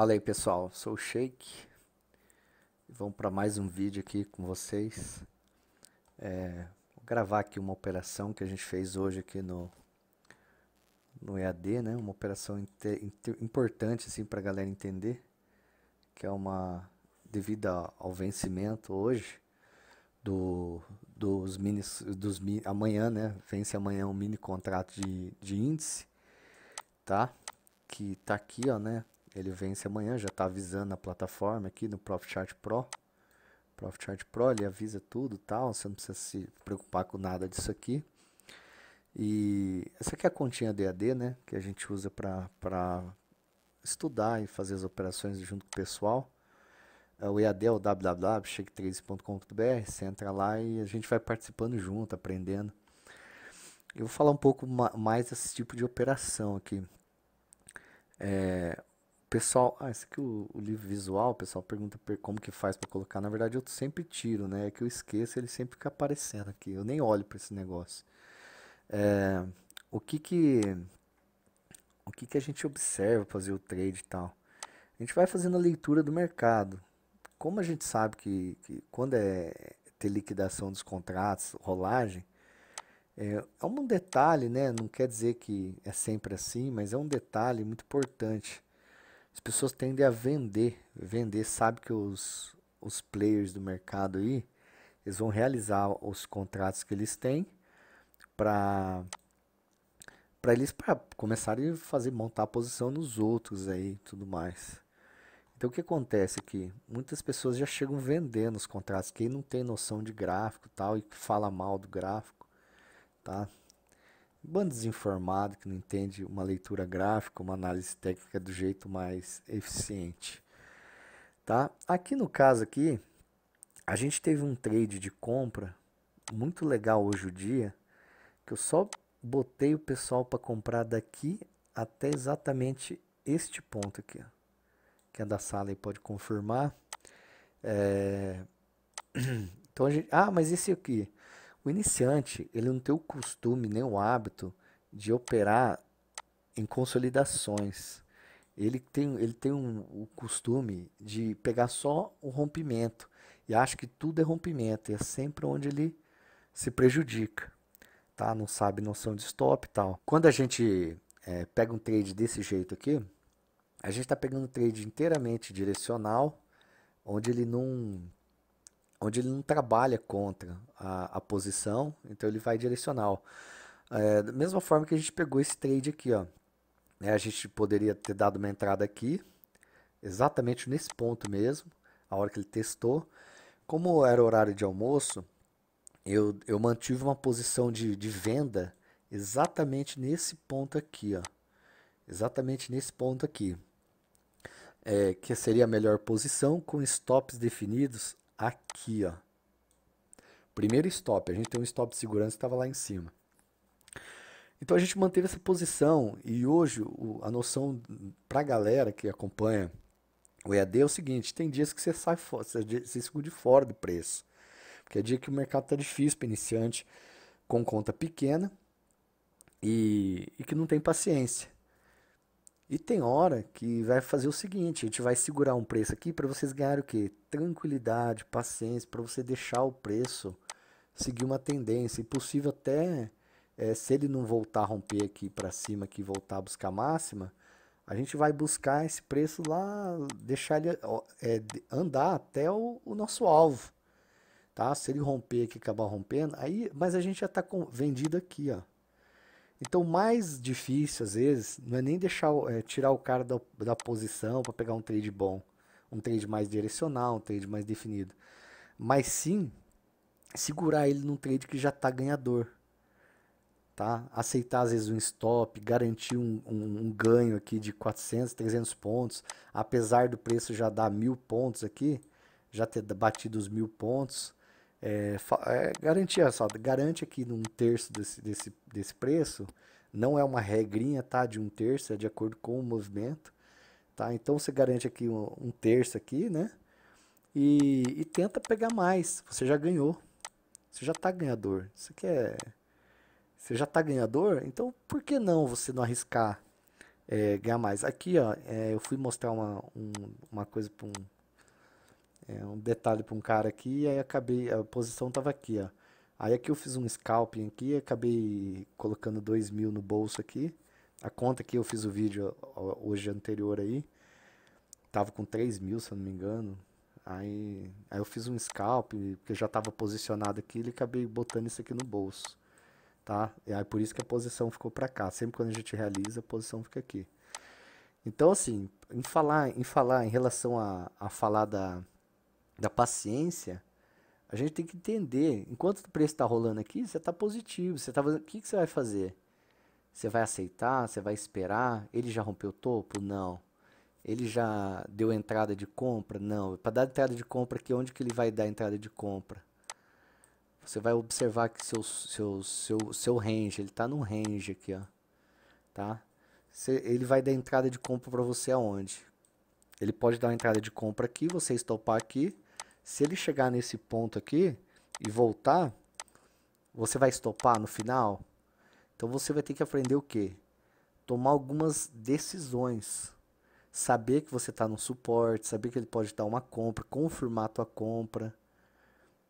Fala aí pessoal, sou o Shake. Vamos para mais um vídeo aqui com vocês. É, vou gravar aqui uma operação que a gente fez hoje aqui no, no EAD, né? Uma operação inter, inter, importante assim para a galera entender, que é uma devido ao vencimento hoje do dos mini dos amanhã, né? Vence amanhã um mini contrato de, de índice, tá? Que tá aqui, ó, né? Ele vence amanhã, já está avisando na plataforma aqui no Profit Chart Pro. Profit Chart Pro, ele avisa tudo tal, você não precisa se preocupar com nada disso aqui. E essa aqui é a continha DAD, né? Que a gente usa para estudar e fazer as operações junto com o pessoal. O EAD é o é www.shake3.com.br. Você entra lá e a gente vai participando junto, aprendendo. Eu vou falar um pouco mais desse tipo de operação aqui. É, pessoal, ah, esse aqui é o, o livro visual, o pessoal pergunta como que faz para colocar. Na verdade, eu sempre tiro, né? É que eu esqueço, ele sempre fica aparecendo aqui. Eu nem olho para esse negócio. É, o que que o que que a gente observa fazer o trade e tal? A gente vai fazendo a leitura do mercado. Como a gente sabe que, que quando é ter liquidação dos contratos, rolagem, é, é um detalhe, né? Não quer dizer que é sempre assim, mas é um detalhe muito importante as pessoas tendem a vender. Vender, sabe que os, os players do mercado aí, eles vão realizar os contratos que eles têm para para eles pra começarem a fazer montar a posição nos outros aí tudo mais. Então o que acontece aqui? Muitas pessoas já chegam vendendo os contratos. Quem não tem noção de gráfico tal e que fala mal do gráfico, tá? Bando desinformado que não entende uma leitura gráfica, uma análise técnica do jeito mais eficiente. Tá? Aqui no caso aqui, a gente teve um trade de compra muito legal hoje o dia, que eu só botei o pessoal para comprar daqui até exatamente este ponto aqui. Ó. Quem é da sala aí pode confirmar. É... Então a gente... Ah, mas esse aqui o iniciante, ele não tem o costume nem o hábito de operar em consolidações. Ele tem, ele tem um, o costume de pegar só o rompimento e acha que tudo é rompimento, e é sempre onde ele se prejudica, tá? Não sabe noção de stop e tal. Quando a gente é, pega um trade desse jeito aqui, a gente está pegando um trade inteiramente direcional, onde ele não onde ele não trabalha contra a, a posição, então ele vai direcional. É, da mesma forma que a gente pegou esse trade aqui, ó. É, a gente poderia ter dado uma entrada aqui, exatamente nesse ponto mesmo, a hora que ele testou. Como era horário de almoço, eu, eu mantive uma posição de, de venda exatamente nesse ponto aqui, ó. Exatamente nesse ponto aqui. É, que seria a melhor posição, com stops definidos aqui, ó. Primeiro stop, a gente tem um stop de segurança que estava lá em cima. Então a gente manteve essa posição e hoje o, a noção para a galera que acompanha o EAD é o seguinte: tem dias que você sai é é fora, você, se segura fora do preço, porque é dia que o mercado está difícil para iniciante com conta pequena e, e que não tem paciência. E tem hora que vai fazer o seguinte, a gente vai segurar um preço aqui para vocês ganharem o quê? Tranquilidade, paciência, para você deixar o preço seguir uma tendência. E possível até, é, se ele não voltar a romper aqui para cima, aqui voltar a buscar máxima, a gente vai buscar esse preço lá, deixar ele é, andar até o, o, nosso alvo. Tá? Se ele romper aqui, acabar rompendo, aí, mas a gente já está vendido aqui, ó. Então, mais difícil, às vezes, não é nem deixar é, tirar o cara da, da posição para pegar um trade bom, um trade mais direcional, um trade mais definido, mas sim segurar ele num trade que já está ganhador. Tá? Aceitar às vezes um stop, garantir um, um, um, ganho aqui de 400, 300 pontos, apesar do preço já dar mil pontos aqui, já ter batido os mil pontos, é, é, garantia só, garante aqui num terço desse, desse, desse preço, não é uma regrinha, tá? De um terço, é de acordo com o movimento, tá? Então você garante aqui um, um terço aqui, né? E, e, tenta pegar mais, você já ganhou, você já tá ganhador, você quer... Você já tá ganhador, então por que não você não arriscar é, ganhar mais? Aqui, ó, é, eu fui mostrar uma, um, uma coisa para um é, um detalhe para um cara aqui, e aí acabei, a posição estava aqui, ó. Aí aqui eu fiz um scalping aqui, acabei colocando 2 mil no bolso aqui. A conta que eu fiz o vídeo hoje anterior aí, tava com 3 mil, se eu não me engano. Aí, aí eu fiz um scalp, porque já estava posicionado aqui, e acabei botando isso aqui no bolso, tá? E aí por isso que a posição ficou para cá. Sempre quando a gente realiza, a posição fica aqui. Então, assim, em falar em, falar, em relação a, a falar da, da paciência, a gente tem que entender, enquanto o preço está rolando aqui, você está positivo, você tá fazendo, o que, que você vai fazer? Você vai aceitar? Você vai esperar? Ele já rompeu o topo? Não. Ele já deu entrada de compra? Não. É para dar entrada de compra aqui, onde que ele vai dar entrada de compra? Você vai observar que seu, seu, seu, seu range, ele está no range aqui, ó. Tá? ele vai dar entrada de compra para você aonde? Ele pode dar uma entrada de compra aqui, você estopar aqui. Se ele chegar nesse ponto aqui e voltar, você vai estopar no final? Então você vai ter que aprender o quê? Tomar algumas decisões. Saber que você está no suporte, saber que ele pode dar uma compra, confirmar a tua compra,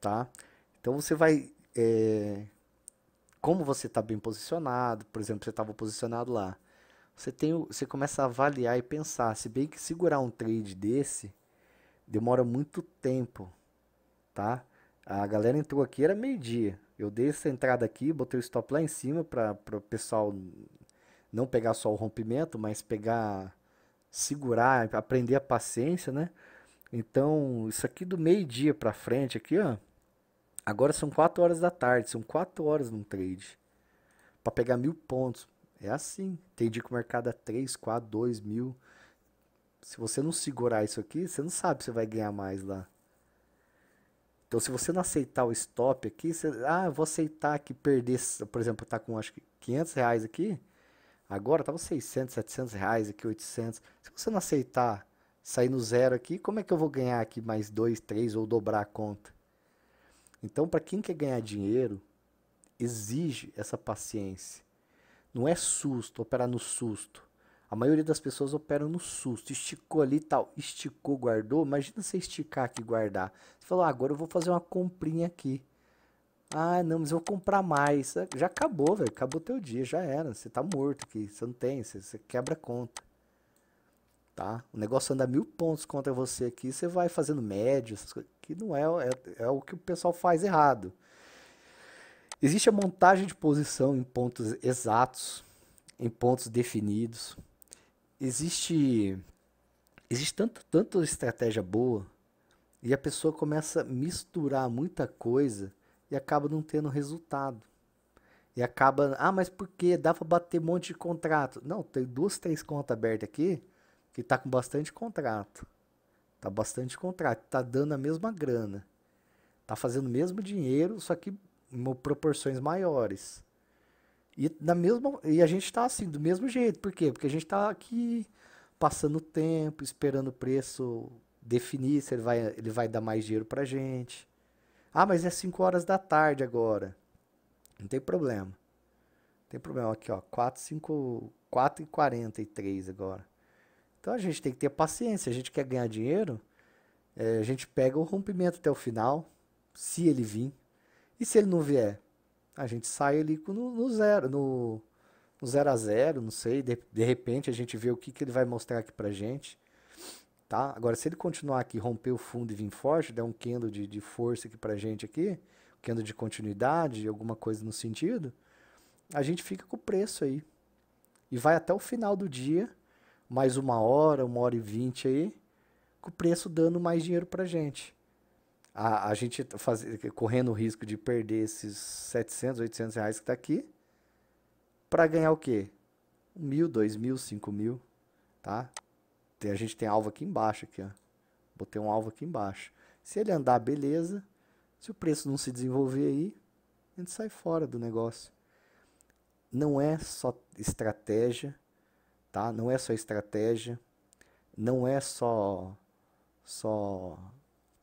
tá? Então você vai... É, como você está bem posicionado, por exemplo, você estava posicionado lá, você, tem, você começa a avaliar e pensar, se bem que segurar um trade desse demora muito tempo, tá? A galera entrou aqui, era meio-dia. Eu dei essa entrada aqui, botei o stop lá em cima para o pessoal não pegar só o rompimento, mas pegar, segurar, aprender a paciência, né? Então, isso aqui do meio-dia para frente, aqui, ó. Agora são 4 horas da tarde, são 4 horas num trade. para pegar mil pontos. É assim. Tem dia que o mercado é 3, 4, 2 mil se você não segurar isso aqui, você não sabe se vai ganhar mais lá. Então, se você não aceitar o stop aqui, você, ah, vou aceitar que perder, por exemplo, tá com acho que 500 reais aqui, agora tava 600, 700 reais aqui, 800. Se você não aceitar sair no zero aqui, como é que eu vou ganhar aqui mais 2, 3 ou dobrar a conta? Então, para quem quer ganhar dinheiro, exige essa paciência. Não é susto, operar no susto. A maioria das pessoas operam no susto. Esticou ali tal, esticou, guardou. Imagina você esticar aqui e guardar. Você falou, ah, agora eu vou fazer uma comprinha aqui. Ah, não, mas eu vou comprar mais. Já acabou, velho. Acabou teu dia, já era. Você tá morto aqui. Você não tem, você, você quebra conta. Tá? O negócio anda mil pontos contra você aqui. Você vai fazendo médio, essas coisas. Que não é, é, é o que o pessoal faz errado. Existe a montagem de posição em pontos exatos, em pontos definidos existe existe tanto, tanto estratégia boa e a pessoa começa a misturar muita coisa e acaba não tendo resultado. E acaba, ah, mas por que? Dá para bater um monte de contrato. Não, tem duas, três contas abertas aqui que tá com bastante contrato. Tá bastante contrato, tá dando a mesma grana. Tá fazendo o mesmo dinheiro, só que em hum, proporções maiores. E, da mesma, e a gente está assim, do mesmo jeito. Por quê? Porque a gente está aqui passando tempo, esperando o preço definir se ele vai, ele vai dar mais dinheiro para gente. Ah, mas é 5 horas da tarde agora. Não tem problema. Não tem problema. Aqui, ó, 4, 5, 4 e 43 agora. Então a gente tem que ter paciência. A gente quer ganhar dinheiro, é, a gente pega o rompimento até o final, se ele vir. E se ele não vier? a gente sai ali no, no zero, no, no, zero a zero, não sei, de, de repente a gente vê o que, que ele vai mostrar aqui pra gente, tá? Agora, se ele continuar aqui, romper o fundo e vir forte, der um candle de, de força aqui pra gente aqui, um candle de continuidade, alguma coisa no sentido, a gente fica com o preço aí. E vai até o final do dia, mais uma hora, uma hora e vinte aí, com o preço dando mais dinheiro pra gente a, a gente tá faz, correndo o risco de perder esses 700, 800 reais que está aqui, para ganhar o quê? Mil, dois mil, cinco mil, tá? Tem, a gente tem alvo aqui embaixo, aqui, ó. Botei um alvo aqui embaixo. Se ele andar, beleza. Se o preço não se desenvolver aí, a gente sai fora do negócio. Não é só estratégia, tá? Não é só estratégia, não é só só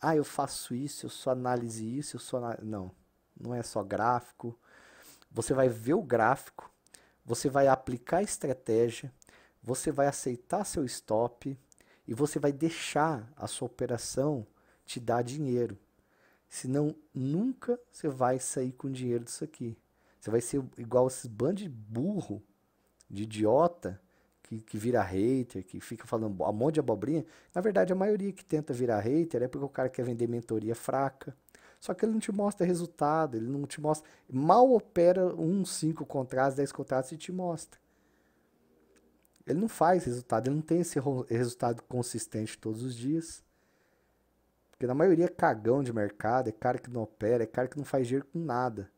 ah, eu faço isso, eu sou análise isso, eu sou análise... Não, não é só gráfico. Você vai ver o gráfico, você vai aplicar a estratégia, você vai aceitar seu stop e você vai deixar a sua operação te dar dinheiro. Senão, nunca você vai sair com dinheiro disso aqui. Você vai ser igual esses bandos de burro, de idiota, que, que vira hater, que fica falando um monte de abobrinha, na verdade a maioria que tenta virar hater é porque o cara quer vender mentoria fraca. Só que ele não te mostra resultado, ele não te mostra. Mal opera um, cinco contratos, dez contratos e te mostra. Ele não faz resultado, ele não tem esse resultado consistente todos os dias. Porque na maioria é cagão de mercado, é cara que não opera, é cara que não faz dinheiro com nada.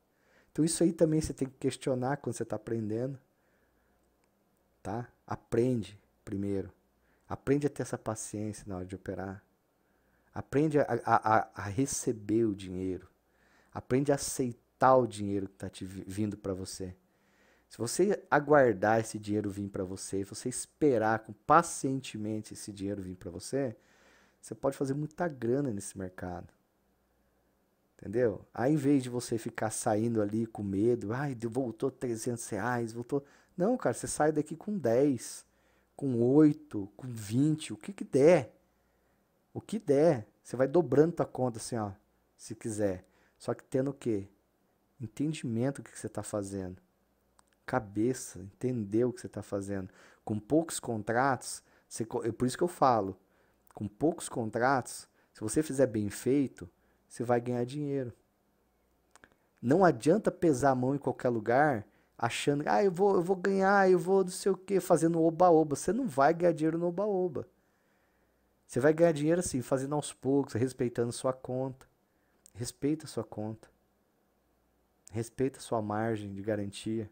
Então isso aí também você tem que questionar quando você está aprendendo. Tá? Aprende primeiro. Aprende a ter essa paciência na hora de operar. Aprende a, a, a receber o dinheiro. Aprende a aceitar o dinheiro que está te vindo para você. Se você aguardar esse dinheiro vir para você, se você esperar com pacientemente esse dinheiro vir para você, você pode fazer muita grana nesse mercado. Entendeu? Aí, em vez de você ficar saindo ali com medo, ai, voltou 300 reais, voltou. Não, cara, você sai daqui com 10, com 8, com 20, o que que der. O que der. Você vai dobrando tua conta assim, ó, se quiser. Só que tendo o quê? Entendimento do que, que você está fazendo. Cabeça, entender o que você está fazendo. Com poucos contratos, você, é por isso que eu falo, com poucos contratos, se você fizer bem feito, você vai ganhar dinheiro. Não adianta pesar a mão em qualquer lugar achando, ah, eu vou, eu vou ganhar, eu vou não sei o que, fazendo oba-oba. Você não vai ganhar dinheiro no oba-oba. Você vai ganhar dinheiro assim, fazendo aos poucos, respeitando sua conta. Respeita sua conta. Respeita sua margem de garantia.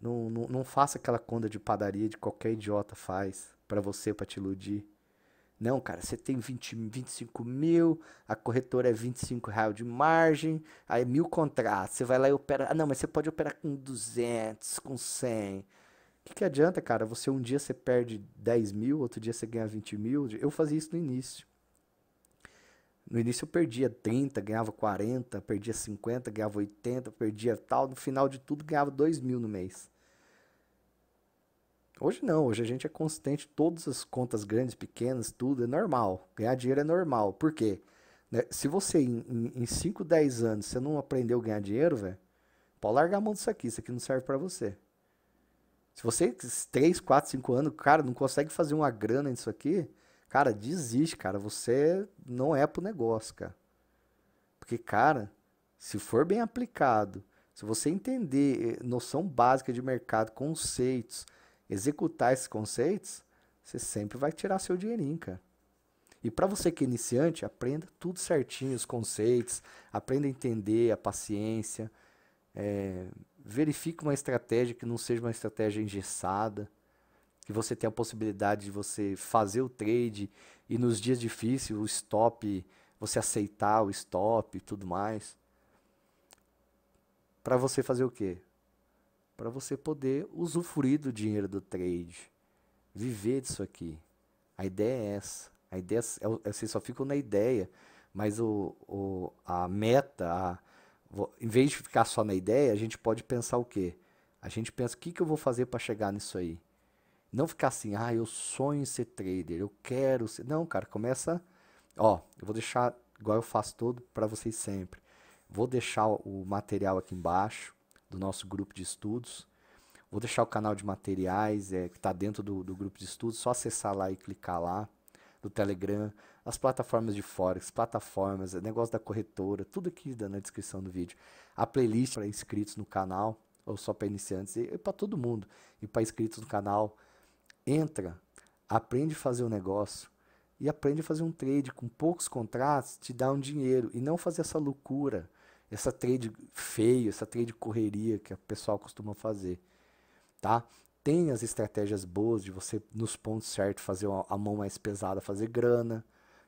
Não, não, não faça aquela conta de padaria de qualquer idiota faz para você, para te iludir. Não, cara, você tem 20, 25 mil, a corretora é 25 reais de margem, aí mil contratos, você vai lá e opera. Ah, não, mas você pode operar com 200, com 100. O que, que adianta, cara? Você um dia você perde 10 mil, outro dia você ganha 20 mil. Eu fazia isso no início. No início eu perdia 30, ganhava 40, perdia 50, ganhava 80, perdia tal. No final de tudo, ganhava 2 mil no mês. Hoje não, hoje a gente é consistente, todas as contas grandes, pequenas, tudo é normal. Ganhar dinheiro é normal. Por quê? Né? Se você em, 5, 10 anos você não aprendeu a ganhar dinheiro, velho, pode largar a mão disso aqui, isso aqui não serve para você. Se você, 3, 4, 5 anos, cara, não consegue fazer uma grana nisso aqui, cara, desiste, cara. Você não é pro negócio, cara. Porque, cara, se for bem aplicado, se você entender eh, noção básica de mercado, conceitos, executar esses conceitos, você sempre vai tirar seu dinheirinho, cara. E para você que é iniciante, aprenda tudo certinho, os conceitos, aprenda a entender a paciência, é, verifique uma estratégia que não seja uma estratégia engessada, que você tenha a possibilidade de você fazer o trade e nos dias difíceis o stop, você aceitar o stop e tudo mais. Para você fazer o quê? para você poder usufruir do dinheiro do trade, viver disso aqui. A ideia é essa. A ideia é, é, é vocês só ficam na ideia, mas o, o a meta, a, em vez de ficar só na ideia, a gente pode pensar o quê? A gente pensa o que, que eu vou fazer para chegar nisso aí. Não ficar assim, ah, eu sonho em ser trader, eu quero ser. Não, cara, começa. Ó, eu vou deixar, igual eu faço todo para vocês sempre. Vou deixar o material aqui embaixo do nosso grupo de estudos. Vou deixar o canal de materiais é, que está dentro do, do grupo de estudos, só acessar lá e clicar lá. Do Telegram, as plataformas de Forex, plataformas, eh, negócio da corretora, tudo aqui na descrição do vídeo. A playlist para inscritos no canal, ou só para iniciantes, e, e para todo mundo. E para inscritos no canal, entra, aprende a fazer um negócio e aprende a fazer um trade com poucos contratos, te dá um dinheiro e não fazer essa loucura essa trade feia, essa trade correria que o pessoal costuma fazer, tá? Tem as estratégias boas de você nos pontos certos fazer a mão mais pesada, fazer grana,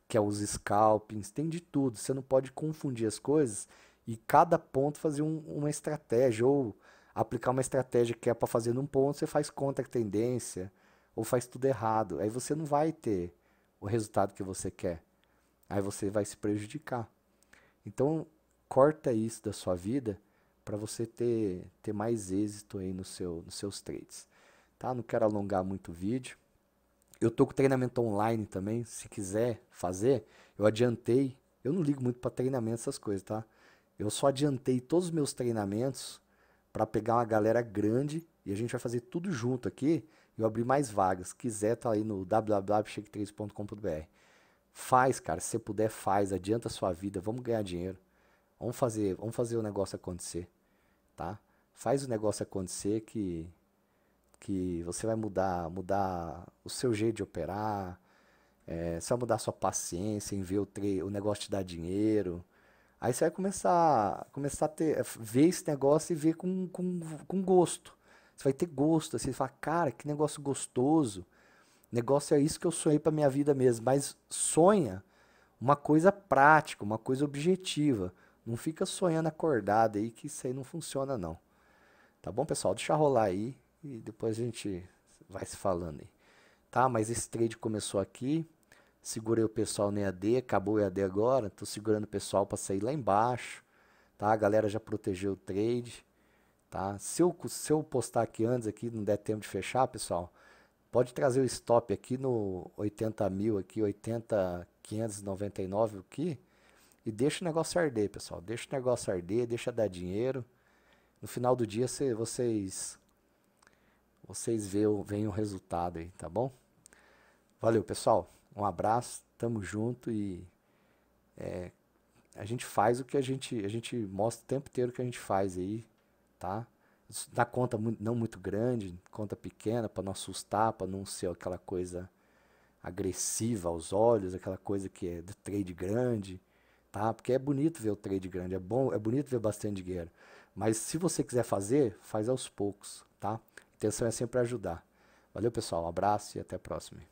que é os scalpings, tem de tudo. Você não pode confundir as coisas e cada ponto fazer um, uma estratégia ou aplicar uma estratégia que é para fazer num ponto, você faz contra a tendência ou faz tudo errado. Aí você não vai ter o resultado que você quer. Aí você vai se prejudicar. Então, corta isso da sua vida para você ter, ter mais êxito aí no seu, nos seus trades. Tá? Não quero alongar muito o vídeo. Eu tô com treinamento online também, se quiser fazer, eu adiantei. Eu não ligo muito para treinamento essas coisas, tá? Eu só adiantei todos os meus treinamentos para pegar uma galera grande e a gente vai fazer tudo junto aqui. Eu abri mais vagas. Se quiser, tá aí no www.shake3.com.br. Faz, cara, se você puder, faz, adianta a sua vida, vamos ganhar dinheiro. Vamos fazer, vamos fazer o negócio acontecer, tá? Faz o negócio acontecer que que você vai mudar, mudar o seu jeito de operar, é, eh, só mudar sua paciência em ver o, tre o negócio te dar dinheiro. Aí você vai começar, começar a ter, eh, ver esse negócio e ver com, com, com gosto. Você vai ter gosto, assim, você fala, cara, que negócio gostoso. Negócio é isso que eu sonhei para minha vida mesmo. Mas sonha uma coisa prática, uma coisa objetiva. Não fica sonhando acordado aí que isso aí não funciona não. Tá bom, pessoal? Deixa rolar aí e depois a gente vai se falando aí. Tá? Mas esse trade começou aqui. Segurei o pessoal no EAD, acabou o EAD agora. Tô segurando o pessoal para sair lá embaixo. Tá? A galera já protegeu o trade. Tá? Se eu, se eu postar aqui antes aqui, não der tempo de fechar, pessoal, pode trazer o stop aqui no 80 mil aqui, 80 599 aqui e deixa o negócio arder, pessoal. Deixa o negócio arder, deixa dar dinheiro. No final do dia cê, vocês vocês veem, o resultado aí, tá bom? Valeu, pessoal. Um abraço, tamo junto e é, a gente faz o que a gente a gente mostra o tempo inteiro que a gente faz aí, tá? Dá conta não muito grande, conta pequena para não assustar, para não ser aquela coisa agressiva aos olhos, aquela coisa que é do trade grande, tá? Porque é bonito ver o trade grande, é bom, é bonito ver bastante dinheiro. Mas se você quiser fazer, faz aos poucos, tá? A intenção é sempre ajudar. Valeu, pessoal. Um abraço e até a próxima.